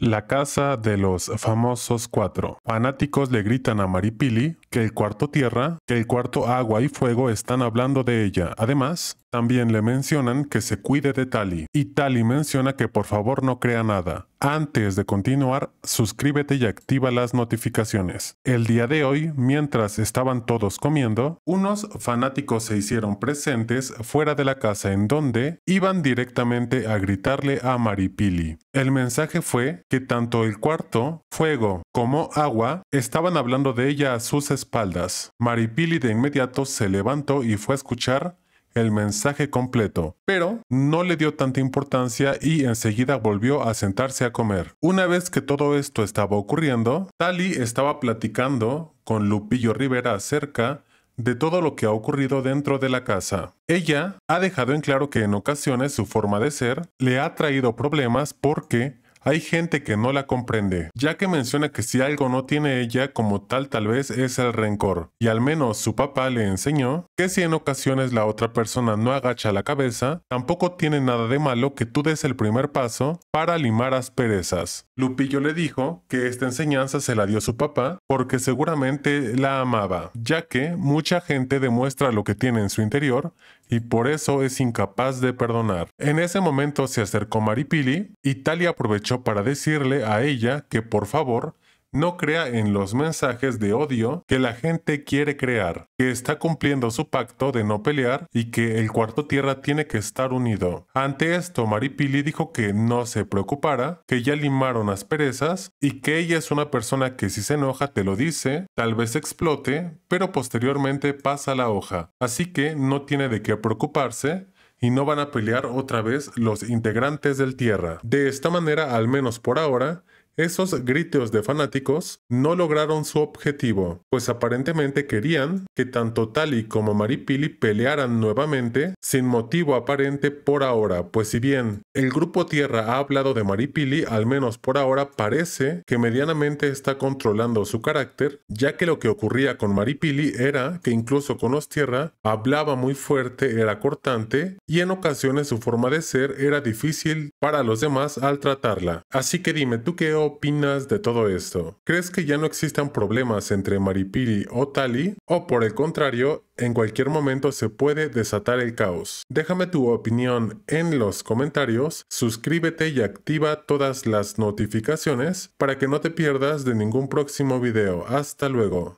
La casa de los famosos cuatro. Fanáticos le gritan a Maripili que el cuarto tierra, que el cuarto agua y fuego están hablando de ella. Además, también le mencionan que se cuide de Tali, y Tali menciona que por favor no crea nada. Antes de continuar, suscríbete y activa las notificaciones. El día de hoy, mientras estaban todos comiendo, unos fanáticos se hicieron presentes fuera de la casa en donde iban directamente a gritarle a Maripili. El mensaje fue que tanto el cuarto, fuego, como agua estaban hablando de ella a sus espaldas. Maripili de inmediato se levantó y fue a escuchar el mensaje completo, pero no le dio tanta importancia y enseguida volvió a sentarse a comer. Una vez que todo esto estaba ocurriendo, Tali estaba platicando con Lupillo Rivera acerca de todo lo que ha ocurrido dentro de la casa. Ella ha dejado en claro que en ocasiones su forma de ser le ha traído problemas porque hay gente que no la comprende, ya que menciona que si algo no tiene ella como tal tal vez es el rencor, y al menos su papá le enseñó que si en ocasiones la otra persona no agacha la cabeza, tampoco tiene nada de malo que tú des el primer paso para limar asperezas. Lupillo le dijo que esta enseñanza se la dio su papá porque seguramente la amaba, ya que mucha gente demuestra lo que tiene en su interior y por eso es incapaz de perdonar. En ese momento se acercó Maripili y Talia aprovechó para decirle a ella que por favor no crea en los mensajes de odio que la gente quiere crear, que está cumpliendo su pacto de no pelear y que el cuarto tierra tiene que estar unido. Ante esto, Pili dijo que no se preocupara, que ya limaron las perezas y que ella es una persona que si se enoja te lo dice, tal vez explote, pero posteriormente pasa la hoja, así que no tiene de qué preocuparse y no van a pelear otra vez los integrantes del Tierra. De esta manera, al menos por ahora, esos gritos de fanáticos no lograron su objetivo, pues aparentemente querían que tanto Tali como Maripili pelearan nuevamente sin motivo aparente por ahora, pues si bien el grupo Tierra ha hablado de Maripili, al menos por ahora parece que medianamente está controlando su carácter, ya que lo que ocurría con Maripili era que incluso con los Tierra hablaba muy fuerte, era cortante y en ocasiones su forma de ser era difícil para los demás al tratarla. Así que dime tú qué opinas de todo esto? ¿Crees que ya no existan problemas entre Maripili o Tali? ¿O por el contrario, en cualquier momento se puede desatar el caos? Déjame tu opinión en los comentarios, suscríbete y activa todas las notificaciones para que no te pierdas de ningún próximo video. Hasta luego.